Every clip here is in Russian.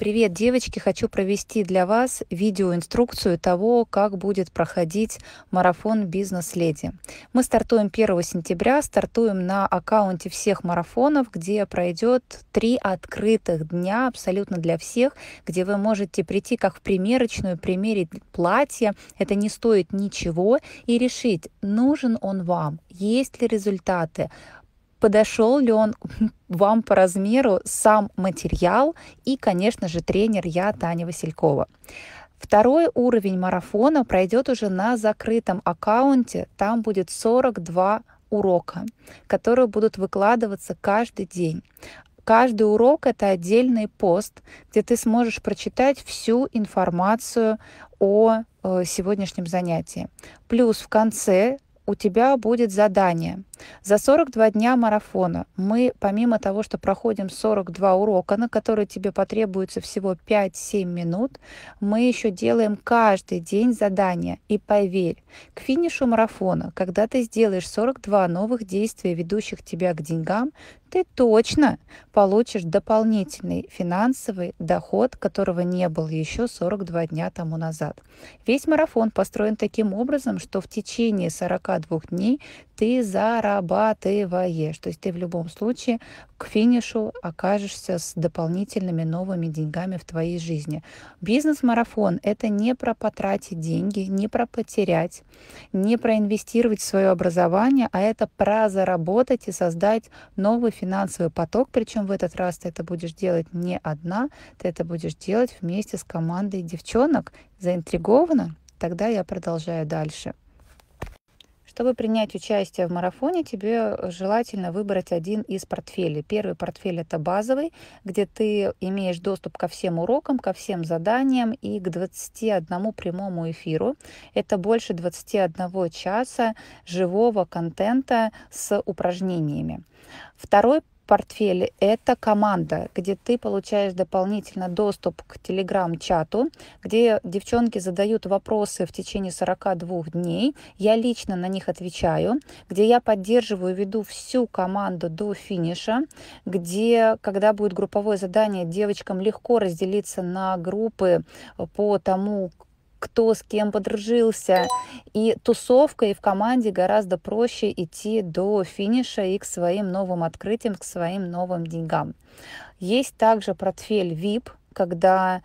Привет, девочки! Хочу провести для вас видеоинструкцию того, как будет проходить марафон «Бизнес Леди». Мы стартуем 1 сентября, стартуем на аккаунте всех марафонов, где пройдет три открытых дня абсолютно для всех, где вы можете прийти как в примерочную, примерить платье, это не стоит ничего, и решить, нужен он вам, есть ли результаты, подошел ли он вам по размеру сам материал и, конечно же, тренер я, Таня Василькова. Второй уровень марафона пройдет уже на закрытом аккаунте. Там будет 42 урока, которые будут выкладываться каждый день. Каждый урок это отдельный пост, где ты сможешь прочитать всю информацию о э, сегодняшнем занятии. Плюс в конце у тебя будет задание. За 42 дня марафона мы, помимо того, что проходим 42 урока, на которые тебе потребуется всего 5-7 минут, мы еще делаем каждый день задания. И поверь, к финишу марафона, когда ты сделаешь 42 новых действия, ведущих тебя к деньгам, ты точно получишь дополнительный финансовый доход, которого не было еще 42 дня тому назад. Весь марафон построен таким образом, что в течение 42 дней ты зарабатываешь. То есть ты в любом случае к финишу окажешься с дополнительными новыми деньгами в твоей жизни. Бизнес-марафон – это не про потратить деньги, не про потерять, не про инвестировать в свое образование, а это про заработать и создать новый финансовый поток. Причем в этот раз ты это будешь делать не одна, ты это будешь делать вместе с командой девчонок. Заинтригована? Тогда я продолжаю дальше. Чтобы принять участие в марафоне, тебе э, желательно выбрать один из портфелей. Первый портфель это базовый, где ты имеешь доступ ко всем урокам, ко всем заданиям и к 21 прямому эфиру. Это больше 21 часа живого контента с упражнениями. Второй портфеле это команда, где ты получаешь дополнительно доступ к телеграм-чату, где девчонки задают вопросы в течение 42 дней. Я лично на них отвечаю, где я поддерживаю, веду всю команду до финиша, где, когда будет групповое задание, девочкам легко разделиться на группы по тому, кто с кем подружился. И тусовка, и в команде гораздо проще идти до финиша и к своим новым открытиям, к своим новым деньгам. Есть также портфель VIP, когда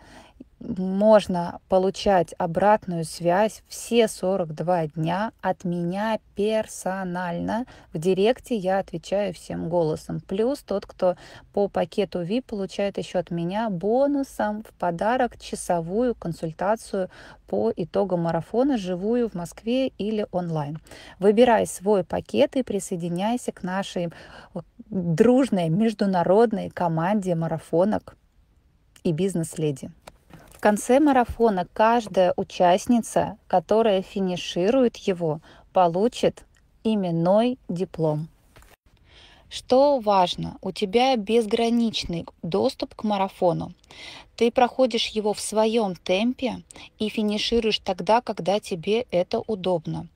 можно получать обратную связь все 42 дня от меня персонально. В директе я отвечаю всем голосом. Плюс тот, кто по пакету VIP получает еще от меня бонусом в подарок часовую консультацию по итогам марафона живую в Москве или онлайн. Выбирай свой пакет и присоединяйся к нашей э, дружной международной команде марафонок и бизнес-леди конце марафона каждая участница, которая финиширует его, получит именной диплом. Что важно, у тебя безграничный доступ к марафону. Ты проходишь его в своем темпе и финишируешь тогда, когда тебе это удобно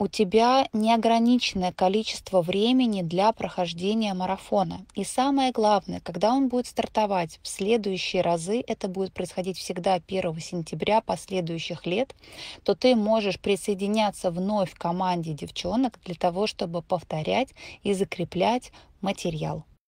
у тебя неограниченное количество времени для прохождения марафона. И самое главное, когда он будет стартовать в следующие разы, это будет происходить всегда 1 сентября последующих лет, то ты можешь присоединяться вновь к команде девчонок для того, чтобы повторять и закреплять материал.